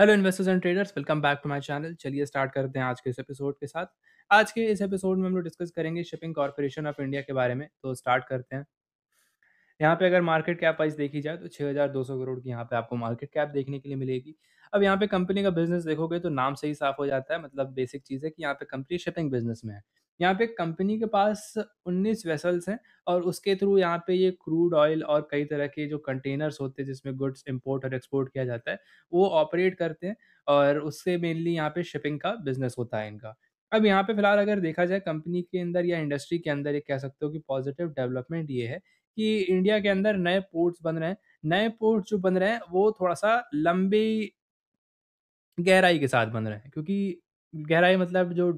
Hello investors and traders welcome back to my channel चलिए start करते हैं आज के इस एपिसोड के साथ आज के इस एपिसोड में हम लोग डिस्कस करेंगे शिपिंग कॉरपोरेशन ऑफ इंडिया के बारे में तो स्टार्ट करते हैं यहाँ पे अगर मार्केट कैप वाइज देखी जाए तो 6,200 करोड़ की यहाँ पे आपको मार्केट कैप देखने के लिए मिलेगी। अब यहाँ पे कंपनी का बिज़नेस देखोगे तो नाम से ही साफ़ हो जाता है मतलब बेसिक चीज़ है कि यहाँ पे कंपनी शिपिंग बिज़नेस में है। यहाँ पे कंपनी के पास 19 वेसल्स हैं और उसके थ्रू यहाँ पे ये क्रूड ऑयल और कई तरह के जो कंटेनर्स होते हैं जिसमें गुड्स इम्पोर्ट और एक्सपोर्ट किया जाता है, वो ऑपरेट करते हैं और उससे मेनली यहाँ पे शिपिंग का बिज़नेस होता है इनका। अब यहाँ पे फ़िलहाल अगर देखा जाए कंपनी के अंदर या इंडस्ट्री के अंदर ये कह सकते हो कि पॉज़िटिव डेवलपमेंट ये है कि इंडिया के अंदर नए पोर्ट्स बन रहे हैं नए पोर्ट्स जो बन रहे हैं वो थोड़ा सा लंबी गहराई के साथ बन रहे हैं क्योंकि गहराई मतलब जो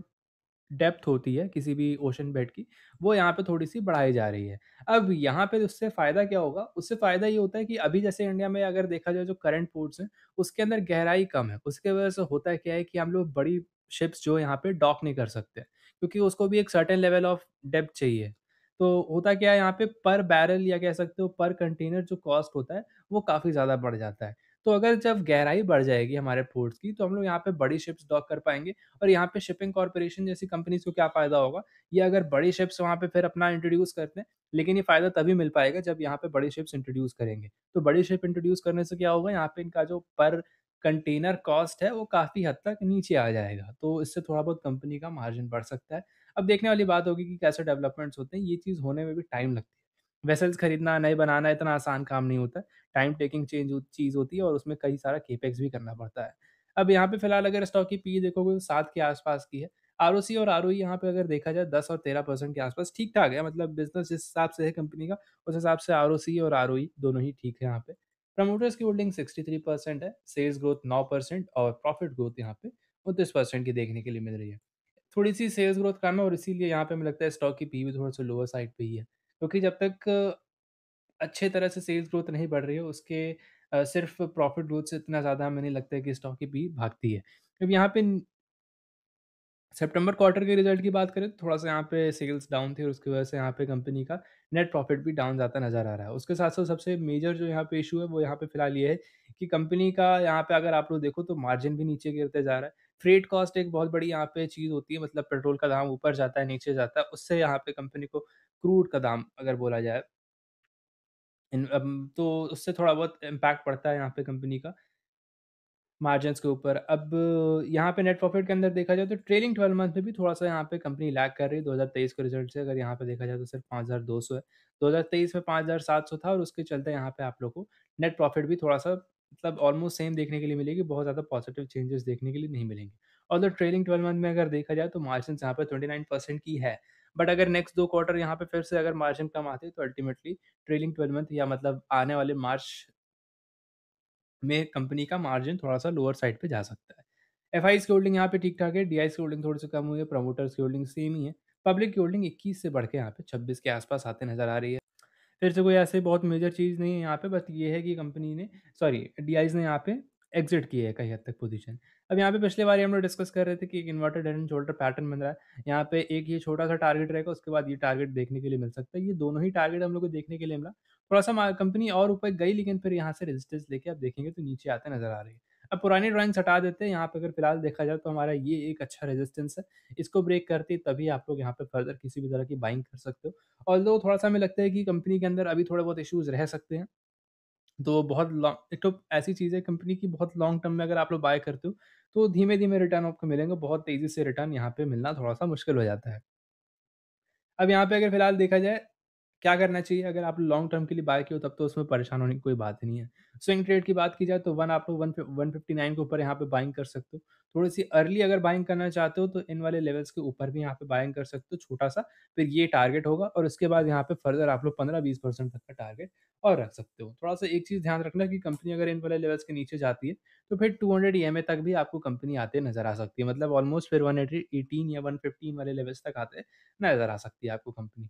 डेप्थ होती है किसी भी ओशन बेड की वो यहाँ पे थोड़ी सी बढ़ाई जा रही है अब यहाँ पे उससे फ़ायदा क्या होगा उससे फ़ायदा ये होता है कि अभी जैसे इंडिया में अगर देखा जाए जो करंट पोर्ट्स हैं उसके अंदर गहराई कम है उसके वजह से होता है क्या है कि हम लोग बड़ी शिप्स जो यहाँ पे डॉक नहीं कर सकते क्योंकि उसको भी एक सर्टेन लेवल ऑफ डेप्थ चाहिए तो होता क्या है यहाँ पे पर बैरल या कह सकते हो पर कंटेनर जो कॉस्ट होता है वो काफ़ी ज़्यादा बढ़ जाता है तो अगर जब गहराई बढ़ जाएगी हमारे पोर्ट्स की तो हम लोग यहाँ पे बड़ी शिप्स डॉक कर पाएंगे और यहाँ पे शिपिंग कॉरपोरेशन जैसी कंपनीज को क्या फ़ायदा होगा ये अगर बड़ी शिप्स वहाँ पे फिर अपना इंट्रोड्यूस करते हैं लेकिन ये फ़ायदा तभी मिल पाएगा जब यहाँ पे बड़ी शिप्स इंट्रोड्यूस करेंगे तो बड़ी शिप इंट्रोड्यूस करने से क्या होगा यहाँ पे इनका जो पर कंटेनर कॉस्ट है वो काफ़ी हद तक नीचे आ जाएगा तो इससे थोड़ा बहुत कंपनी का मार्जिन बढ़ सकता है अब देखने वाली बात होगी कि कैसे डेवलपमेंट्स होते हैं ये चीज़ होने में भी टाइम लगती है वेसल्स खरीदना नए बनाना इतना आसान काम नहीं होता टाइम टेकिंग चेंज चीज़ होती है और उसमें कई सारा केपेक्स भी करना पड़ता है अब यहाँ पे फिलहाल अगर स्टॉक की पी देखोगे तो सात के आसपास की है आर और आर ओ यहाँ पे अगर देखा जाए दस और तेरह परसेंट के आसपास ठीक ठाक है मतलब बिजनेस जिस हिसाब से है कंपनी का उस हिसाब से आर और आर दोनों ही ठीक है यहाँ पे प्रमोटर्स की होल्डिंग सिक्सटी थ्री परसेंट है सेल्स ग्रोथ नौ परसेंट और प्रॉफिट ग्रोथ यहाँ पे उनतीस परसेंट की देखने के लिए मिल रही है थोड़ी-सी सेल्स ग्रोथ कम है और इसीलिए यहाँ पे हमें लगता है स्टॉक की पी भी थोड़ा-सा लोअर साइड पे ही है। क्योंकि जब तक अच्छे तरह से सेल्स ग्रोथ नहीं बढ़ रही है, उसके सिर्फ़ प्रॉफ़िट ग्रोथ से इतना ज़्यादा हमें नहीं लगता है कि स्टॉक की पी भागती है। अब यहाँ पे सेप्टेम्बर क्वार्टर के रिज़ल्ट की बात करें तो थोड़ा-सा यहाँ पे सेल्स डाउन थे और उसकी वजह से यहाँ पे कंपनी का नेट प्रॉफ़िट भी डाउन जाता नज़र आ रहा है। उसके साथ-साथ सबसे मेजर जो यहाँ पे इशू है वो यहाँ पे फ़िलहाल ये है कि कंपनी का यहाँ पे अगर आप लोग देखो तो मार्जिन भी नीचे गिरते जा रहा है। फ्रेट कॉस्ट एक बहुत बड़ी यहाँ पे चीज़ होती है मतलब पेट्रोल का दाम ऊपर जाता है नीचे जाता है उससे यहाँ पे कंपनी को क्रूड का दाम अगर बोला जाए तो उससे थोड़ा बहुत इम्पैक्ट पड़ता है यहाँ पे कंपनी का मार्जिन के ऊपर अब यहाँ पे नेट प्रॉफिट के अंदर देखा जाए तो ट्रेलिंग ट्वेल्व मंथ में भी थोड़ा सा यहाँ पे कंपनी लैक कर रही है दो के रिजल्ट से अगर यहाँ पे देखा जाए तो सिर्फ सौ है दो में पाँच था और उसके चलते यहाँ पे आप लोग को नेट प्रॉफिट भी थोड़ा सा मतलब ऑलमोस्ट सेम देखने के लिए मिलेगी, बहुत ज़्यादा पॉज़िटिव चेंजेस देखने के लिए नहीं मिलेंगे। और द ट्रेलिंग ट्वेल्व मंथ में अगर देखा जाए तो मार्जिन यहाँ पे परसेंट की है। बट अगर नेक्स्ट दो क्वार्टर यहाँ पे फिर से अगर मार्जिन कम आते तो अल्टीमेटली ट्रेलिंग ट्वेल्व मंथ या मतलब आने वाले मार्च में कंपनी का मार्जिन थोड़ा-सा लोअर साइड पे जा सकता है। एफ आई की होल्डिंग यहाँ पे ठीक-ठाक है, डी आई की होल्डिंग थोड़ी-सी कम हुई है, प्रमोटर्स की होल्डिंग सेम ही है। पब्लिक की होल्डिंग 21 से बढ़ के यहाँ पे 26 के आसपास पास आते नज़र आ रही है। फिर से कोई ऐसे बहुत मेजर चीज़ नहीं है यहाँ पे बस ये है कि कंपनी ने सॉरी डी ने यहाँ पे एग्जिट किया है कहीं हद तक पोजीशन अब यहाँ पे पिछले बार हम लोग डिस्कस कर रहे थे कि एक inverted head and shoulder pattern बन रहा है यहाँ पे एक ये छोटा सा टारगेट रहेगा उसके बाद ये टारगेट देखने के लिए मिल सकता है ये दोनों ही टारगेट हम लोग को देखने के लिए मिला थोड़ा सा कंपनी और ऊपर गई लेकिन फिर यहाँ से रेजिस्टेंस लेके आप देखेंगे तो नीचे आते नजर आ रही है अब पुरानी ड्राइंग्स हटा देते हैं यहाँ पे अगर फिलहाल देखा जाए तो हमारा ये एक अच्छा रेजिस्टेंस है इसको ब्रेक करती तभी आप लोग यहाँ पे फर्दर किसी भी तरह की बाइंग कर सकते हो और थोड़ा सा हमें लगता है कि कंपनी के अंदर अभी थोड़े बहुत इशूज़ रह सकते हैं तो बहुत लॉन्ग एक तो ऐसी चीज़ है कंपनी की बहुत लॉन्ग टर्म में अगर आप लोग बाय करते हो तो धीमे धीमे रिटर्न आपको मिलेंगे बहुत तेज़ी से रिटर्न यहाँ पे मिलना थोड़ा सा मुश्किल हो जाता है अब यहाँ पे अगर फिलहाल देखा जाए क्या करना चाहिए अगर आप लॉन्ग टर्म के लिए बाय किए हो तब तो उसमें परेशान होने की कोई बात ही नहीं है स्विंग ट्रेड की बात की जाए तो वन आप लोग वन वन फिफ्टी नाइन के ऊपर यहाँ पे बाइंग कर सकते हो थोड़ी सी अर्ली अगर बाइंग करना चाहते हो तो इन वाले लेवल्स के ऊपर भी यहाँ पे बाइंग कर सकते हो छोटा सा फिर ये टारगेट होगा और उसके बाद यहाँ पे फर्दर आप लोग पंद्रह बीस परसेंट तक का टारगेट और रख सकते हो थोड़ा सा एक चीज़ ध्यान रखना कि कंपनी अगर इन वाले लेवल्स के नीचे जाती है तो फिर two hundred E M A तक भी आपको कंपनी आते नजर आ सकती है मतलब ऑलमोस्ट फिर वन एटीन या वन फिफ्टीन वाले लेवल्स तक आते नजर आ सकती है आपको कंपनी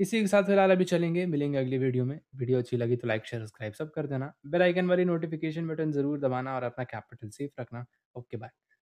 इसी के साथ फिलहाल अभी चलेंगे मिलेंगे अगली वीडियो में वीडियो अच्छी लगी तो लाइक शेयर सब्सक्राइब सब कर देना बेल आइकन वाली नोटिफिकेशन बटन जरूर दबाना और अपना कैपिटल सेफ रखना ओके बाय